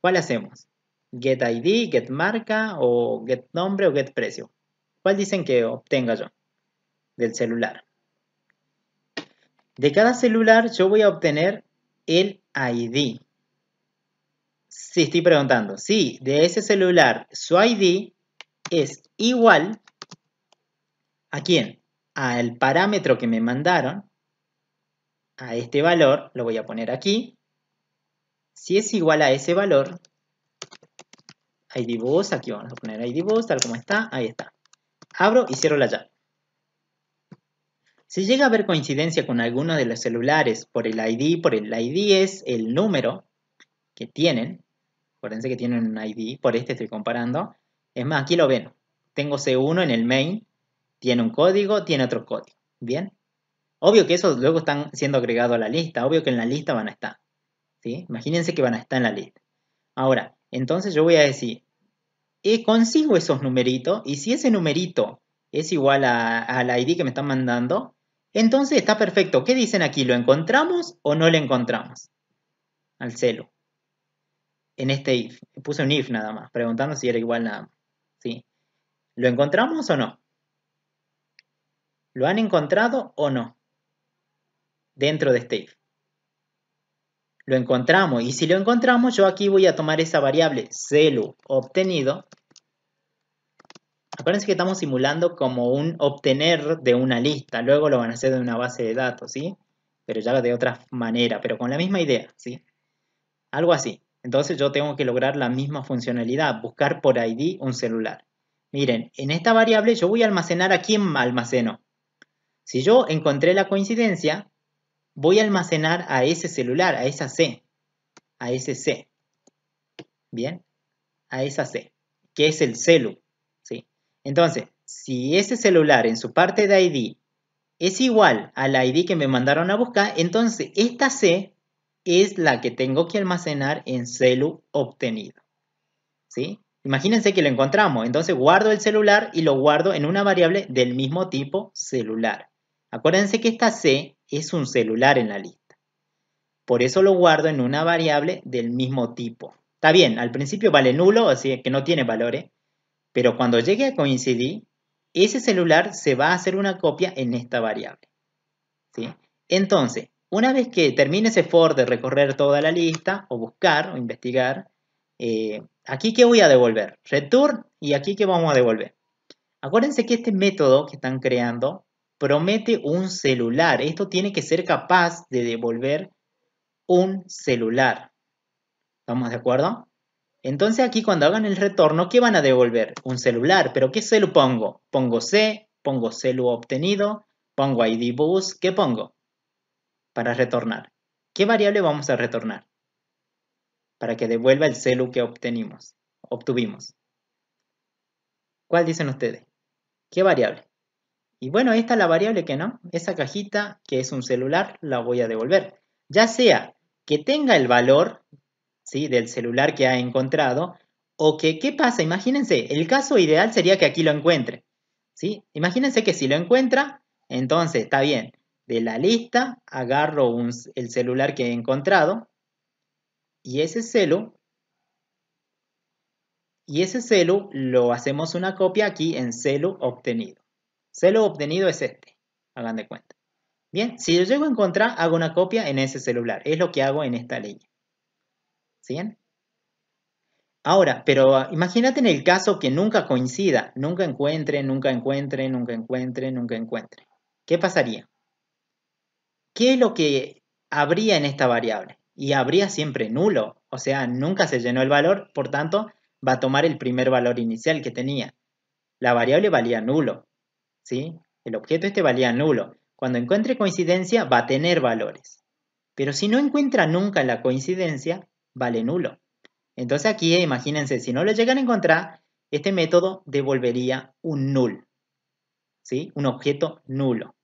¿Cuál hacemos? ¿Get ID, get marca o get nombre o get precio? ¿Cuál dicen que obtenga yo? Del celular. De cada celular yo voy a obtener el ID. Si estoy preguntando, si sí, de ese celular su ID es igual a quién? Al parámetro que me mandaron, a este valor, lo voy a poner aquí, si es igual a ese valor, ID aquí vamos a poner ID tal como está, ahí está. Abro y cierro la llave. Si llega a haber coincidencia con alguno de los celulares por el ID, por el ID es el número que tienen, acuérdense que tienen un ID, por este estoy comparando, es más, aquí lo ven, tengo C1 en el main, tiene un código, tiene otro código, ¿bien? Obvio que esos luego están siendo agregados a la lista, obvio que en la lista van a estar. Imagínense que van a estar en la lista. Ahora, entonces yo voy a decir, consigo esos numeritos y si ese numerito es igual a, la ID que me están mandando, entonces está perfecto. ¿Qué dicen aquí? ¿Lo encontramos o no lo encontramos? Al celo. En este if. Puse un if nada más, preguntando si era igual nada más. ¿Lo encontramos o no? ¿Lo han encontrado o no? Dentro de este if lo encontramos. Y si lo encontramos, yo aquí voy a tomar esa variable celu obtenido. Acuérdense que estamos simulando como un obtener de una lista. Luego lo van a hacer de una base de datos, ¿sí? Pero ya de otra manera, pero con la misma idea, ¿sí? Algo así. Entonces yo tengo que lograr la misma funcionalidad, buscar por ID un celular. Miren, en esta variable yo voy a almacenar a quién almaceno. Si yo encontré la coincidencia, voy a almacenar a ese celular, a esa C, a ese C, ¿bien? A esa C, que es el celu, ¿sí? Entonces, si ese celular en su parte de ID es igual a ID que me mandaron a buscar, entonces esta C es la que tengo que almacenar en celu obtenido, ¿sí? Imagínense que lo encontramos, entonces guardo el celular y lo guardo en una variable del mismo tipo celular. Acuérdense que esta C es un celular en la lista. Por eso lo guardo en una variable del mismo tipo. Está bien, al principio vale nulo, así que no tiene valores, ¿eh? pero cuando llegue a coincidir, ese celular se va a hacer una copia en esta variable. Entonces, una vez que termine ese for de recorrer toda la lista, o buscar, o investigar, eh, aquí que voy a devolver, return, y aquí que vamos a devolver. Acuérdense que este método que están creando promete un celular. Esto tiene que ser capaz de devolver un celular. ¿Estamos de acuerdo? Entonces aquí cuando hagan el retorno, ¿qué van a devolver? Un celular. ¿Pero qué celu pongo? Pongo C, pongo celu obtenido, pongo ID bus. ¿Qué pongo? Para retornar. ¿Qué variable vamos a retornar? Para que devuelva el celu que obtenimos, obtuvimos. ¿Cuál dicen ustedes? ¿Qué variable? Y bueno, esta es la variable que no, esa cajita que es un celular la voy a devolver. Ya sea que tenga el valor del celular que ha encontrado o que, ¿qué pasa? Imagínense, el caso ideal sería que aquí lo encuentre. Imagínense que si lo encuentra, entonces está bien. De la lista agarro el celular que he encontrado y ese celu y ese celu lo hacemos una copia aquí en celu obtenido celo obtenido es este, hagan de cuenta. Bien, si yo llego a encontrar, hago una copia en ese celular. Es lo que hago en esta ley. ¿Sí? Ahora, pero ah, imagínate en el caso que nunca coincida, nunca encuentre, nunca encuentre, nunca encuentre, nunca encuentre. ¿Qué pasaría? ¿Qué es lo que habría en esta variable? Y habría siempre nulo, o sea, nunca se llenó el valor, por tanto, va a tomar el primer valor inicial que tenía. La variable valía nulo, ¿sí? El objeto este valía nulo. Cuando encuentre coincidencia va a tener valores. Pero si no encuentra nunca la coincidencia, vale nulo. Entonces aquí, imagínense, si no lo llegan a encontrar, este método devolvería un null, ¿sí? Un objeto nulo.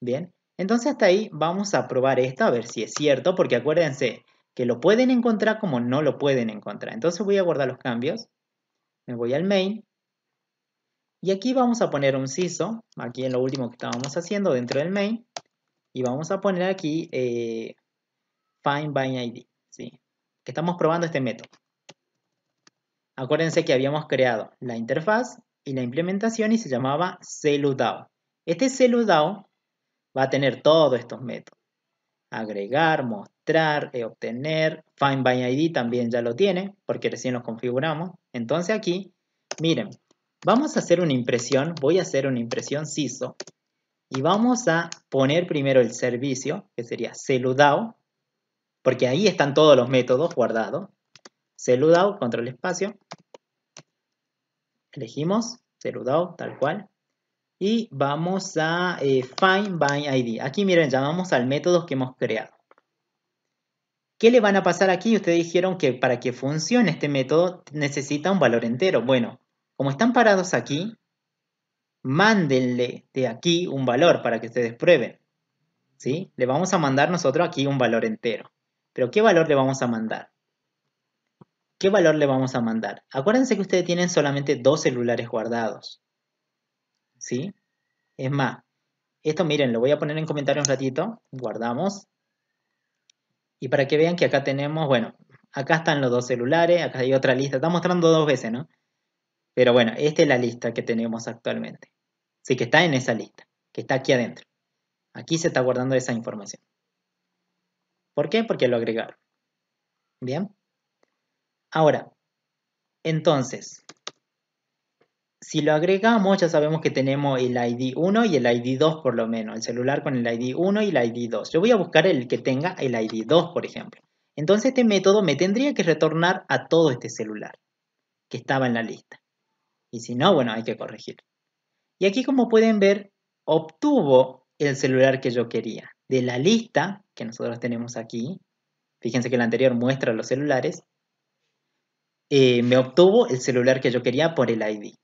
Bien, entonces hasta ahí vamos a probar esto a ver si es cierto, porque acuérdense que lo pueden encontrar como no lo pueden encontrar. Entonces voy a guardar los cambios, me voy al main, y aquí vamos a poner un CISO, aquí en lo último que estábamos haciendo dentro del main, y vamos a poner aquí eh, ¿sí? que estamos probando este método. Acuérdense que habíamos creado la interfaz y la implementación y se llamaba CeluDAO. Este CeluDAO va a tener todos estos métodos. Agregar, mostrar, eh, obtener, find también ya lo tiene porque recién los configuramos. Entonces aquí, miren, Vamos a hacer una impresión, voy a hacer una impresión CISO y vamos a poner primero el servicio, que sería celudao, porque ahí están todos los métodos guardados. Celudao, control espacio. Elegimos celudao, tal cual. Y vamos a eh, find by Aquí miren, llamamos al método que hemos creado. ¿Qué le van a pasar aquí? Ustedes dijeron que para que funcione este método necesita un valor entero. Bueno, como están parados aquí, mándenle de aquí un valor para que ustedes prueben. ¿Sí? Le vamos a mandar nosotros aquí un valor entero. Pero ¿qué valor le vamos a mandar? ¿Qué valor le vamos a mandar? Acuérdense que ustedes tienen solamente dos celulares guardados. ¿Sí? Es más, esto miren, lo voy a poner en comentario un ratito. Guardamos. Y para que vean que acá tenemos, bueno, acá están los dos celulares, acá hay otra lista. Está mostrando dos veces, ¿no? Pero bueno, esta es la lista que tenemos actualmente. Así que está en esa lista, que está aquí adentro. Aquí se está guardando esa información. ¿Por qué? Porque lo agregaron. Bien. Ahora, entonces, si lo agregamos, ya sabemos que tenemos el ID 1 y el ID 2 por lo menos. El celular con el ID 1 y el ID 2. Yo voy a buscar el que tenga el ID 2, por ejemplo. Entonces este método me tendría que retornar a todo este celular que estaba en la lista. Y si no, bueno, hay que corregir. Y aquí como pueden ver, obtuvo el celular que yo quería. De la lista que nosotros tenemos aquí, fíjense que la anterior muestra los celulares, eh, me obtuvo el celular que yo quería por el ID.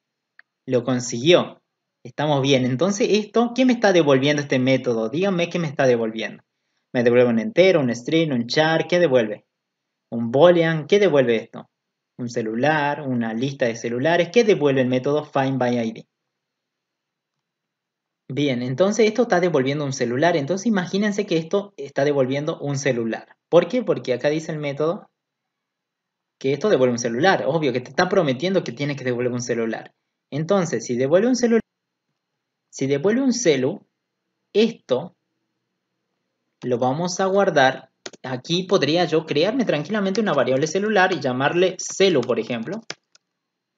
Lo consiguió. Estamos bien. Entonces esto, ¿qué me está devolviendo este método? Díganme qué me está devolviendo. ¿Me devuelve un entero, un string, un char? ¿Qué devuelve? ¿Un boolean? ¿Qué devuelve esto? un celular, una lista de celulares que devuelve el método find Bien, entonces esto está devolviendo un celular. Entonces imagínense que esto está devolviendo un celular. ¿Por qué? Porque acá dice el método que esto devuelve un celular. Obvio que te está prometiendo que tiene que devolver un celular. Entonces, si devuelve un celular, si devuelve un celu, esto lo vamos a guardar aquí podría yo crearme tranquilamente una variable celular y llamarle celo, por ejemplo.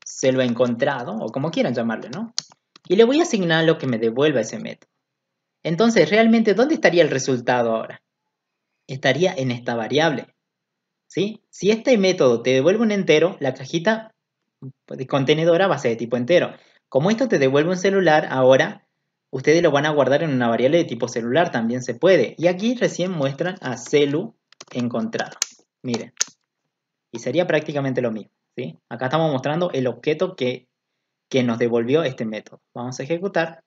Celo encontrado, o como quieran llamarle, ¿no? Y le voy a asignar lo que me devuelva ese método. Entonces, realmente, ¿dónde estaría el resultado ahora? Estaría en esta variable. ¿sí? Si este método te devuelve un entero, la cajita contenedora va a ser de tipo entero. Como esto te devuelve un celular, ahora ustedes lo van a guardar en una variable de tipo celular, también se puede. Y aquí recién muestran a celu encontrado. Miren, y sería prácticamente lo mismo. ¿sí? Acá estamos mostrando el objeto que, nos devolvió este método. Vamos a ejecutar.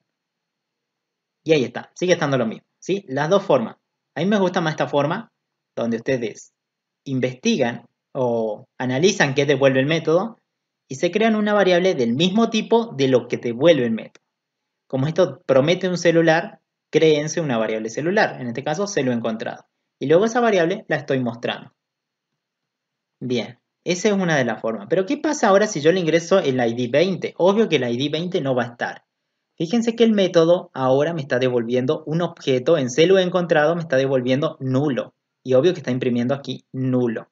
Y ahí está, sigue estando lo mismo. ¿sí? Las dos formas. A mí me gusta más esta forma, donde ustedes investigan o analizan qué devuelve el método y se crean una variable del mismo tipo de lo que devuelve el método. Como esto promete un celular, créense una variable celular, en este caso se lo encontrado. Y luego esa variable la estoy mostrando. Bien, esa es una de las formas. Pero ¿qué pasa ahora si yo le ingreso el ID 20? Obvio que el ID 20 no va a estar. Fíjense que el método ahora me está devolviendo un objeto, en celu encontrado me está devolviendo nulo. Y obvio que está imprimiendo aquí nulo.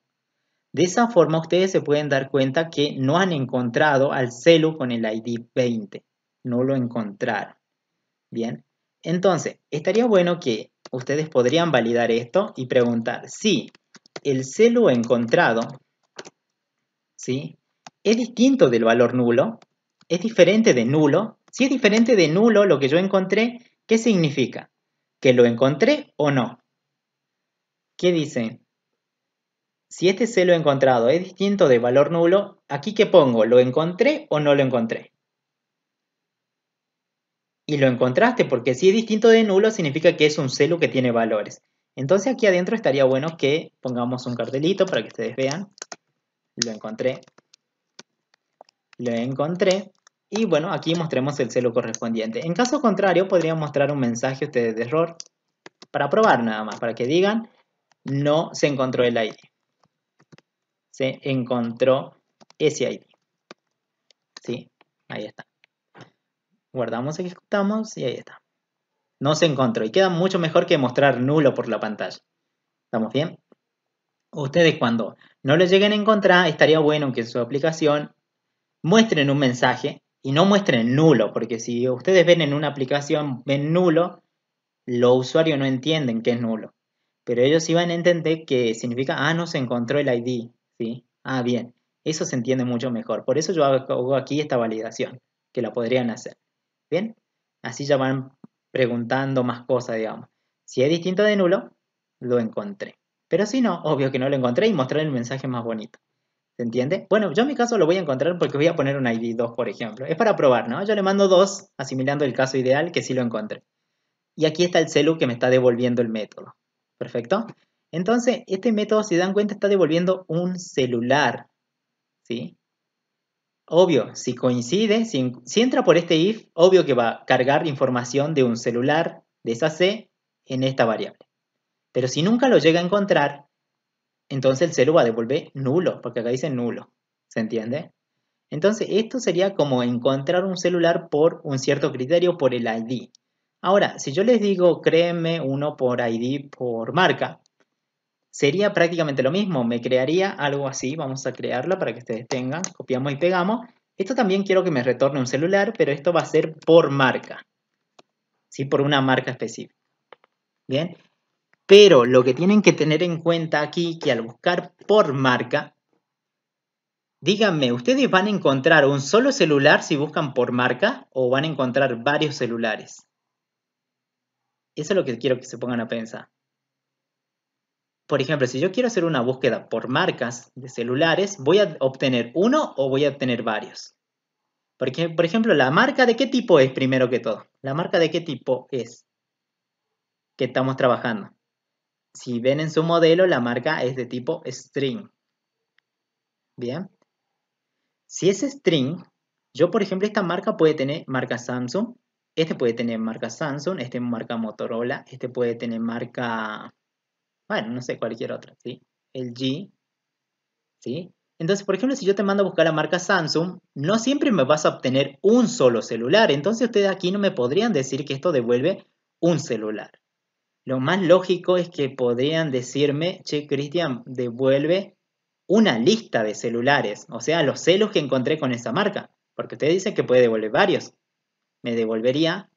De esa forma ustedes se pueden dar cuenta que no han encontrado al celu con el ID 20 no lo encontraron. Bien, entonces, estaría bueno que ustedes podrían validar esto y preguntar si el celo encontrado ¿sí? es distinto del valor nulo, es diferente de nulo. Si es diferente de nulo lo que yo encontré, ¿qué significa? ¿Que lo encontré o no? ¿Qué dicen? Si este celo encontrado es distinto del valor nulo, ¿aquí qué pongo? ¿Lo encontré o no lo encontré? y lo encontraste, porque si es distinto de nulo significa que es un celu que tiene valores. Entonces aquí adentro estaría bueno que pongamos un cartelito para que ustedes vean. Lo encontré. Lo encontré. Y bueno, aquí mostremos el celu correspondiente. En caso contrario, podría mostrar un mensaje a ustedes de error para probar nada más, para que digan, no se encontró el ID. Se encontró ese ID. Sí, ahí está guardamos, ejecutamos y ahí está. No se encontró y queda mucho mejor que mostrar nulo por la pantalla. ¿Estamos bien? Ustedes cuando no lo lleguen a encontrar, estaría bueno que en su aplicación muestren un mensaje y no muestren nulo, porque si ustedes ven en una aplicación, ven nulo, los usuarios no entienden que es nulo. Pero ellos sí van a entender que significa, ah, no se encontró el ID, ¿sí? Ah, bien. Eso se entiende mucho mejor. Por eso yo hago aquí esta validación, que la podrían hacer así ya van preguntando más cosas, digamos. Si es distinto de nulo, lo encontré. Pero si no, obvio que no lo encontré y mostrar el mensaje más bonito. ¿Se entiende? Bueno, yo en mi caso lo voy a encontrar porque voy a poner un ID 2, por ejemplo. Es para probar, ¿no? Yo le mando 2, asimilando el caso ideal, que sí lo encontré. Y aquí está el celu que me está devolviendo el método. ¿Perfecto? Entonces, este método, si dan cuenta, está devolviendo un celular. ¿Sí? Obvio, si coincide, si, entra por este if, obvio que va a cargar información de un celular, de esa C, en esta variable. Pero si nunca lo llega a encontrar, entonces el celu va a devolver nulo, porque acá dice nulo. ¿Se entiende? Entonces esto sería como encontrar un celular por un cierto criterio, por el ID. Ahora, si yo les digo créeme uno por ID por marca, sería prácticamente lo mismo. Me crearía algo así, vamos a crearlo para que ustedes tengan, copiamos y pegamos. Esto también quiero que me retorne un celular, pero esto va a ser por marca, ¿sí? por una marca específica. Bien, pero lo que tienen que tener en cuenta aquí, que al buscar por marca, díganme, ¿ustedes van a encontrar un solo celular si buscan por marca o van a encontrar varios celulares? Eso es lo que quiero que se pongan a pensar por ejemplo, si yo quiero hacer una búsqueda por marcas de celulares, voy a obtener uno o voy a obtener varios. Porque, por ejemplo, la marca de qué tipo es primero que todo. La marca de qué tipo es que estamos trabajando. Si ven en su modelo, la marca es de tipo string. Bien. Si es string, yo, por ejemplo, esta marca puede tener marca Samsung. Este puede tener marca Samsung, este marca Motorola, este puede tener marca bueno, no sé, cualquier otra, ¿sí? El G, ¿sí? Entonces, por ejemplo, si yo te mando a buscar la marca Samsung, no siempre me vas a obtener un solo celular. Entonces, ustedes aquí no me podrían decir que esto devuelve un celular. Lo más lógico es que podrían decirme, che, Cristian, devuelve una lista de celulares, o sea, los celos que encontré con esa marca, porque usted dice que puede devolver varios. Me devolvería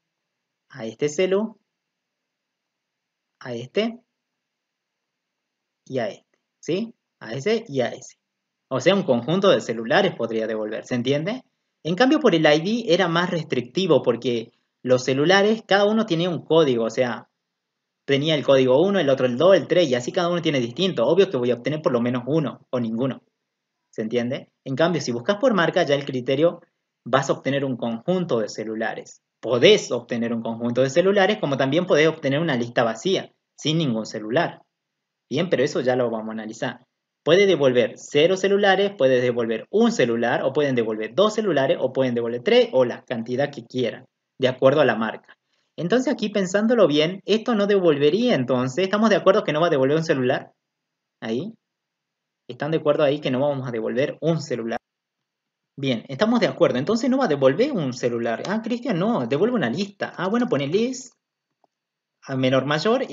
a este celu, a este y a este, ¿sí? A ese y a ese. O sea, un conjunto de celulares podría devolver, ¿se entiende? En cambio, por el ID era más restrictivo porque los celulares, cada uno tiene un código, o sea, tenía el código 1, el otro el 2, el 3, y así cada uno tiene distinto. Obvio que voy a obtener por lo menos uno o ninguno. ¿Se entiende? En cambio, si buscas por marca, ya el criterio vas a obtener un conjunto de celulares. Podés obtener un conjunto de celulares, como también podés obtener una lista vacía, sin ningún celular. Bien, pero eso ya lo vamos a analizar. Puede devolver cero celulares, puede devolver un celular, o pueden devolver dos celulares, o pueden devolver tres, o la cantidad que quieran, de acuerdo a la marca. Entonces aquí pensándolo bien, esto no devolvería entonces, ¿estamos de acuerdo que no va a devolver un celular? Ahí. ¿Están de acuerdo ahí que no vamos a devolver un celular? Bien, estamos de acuerdo. Entonces no va a devolver un celular. Ah, Cristian, no, devuelve una lista. Ah, bueno, list, a menor mayor. Y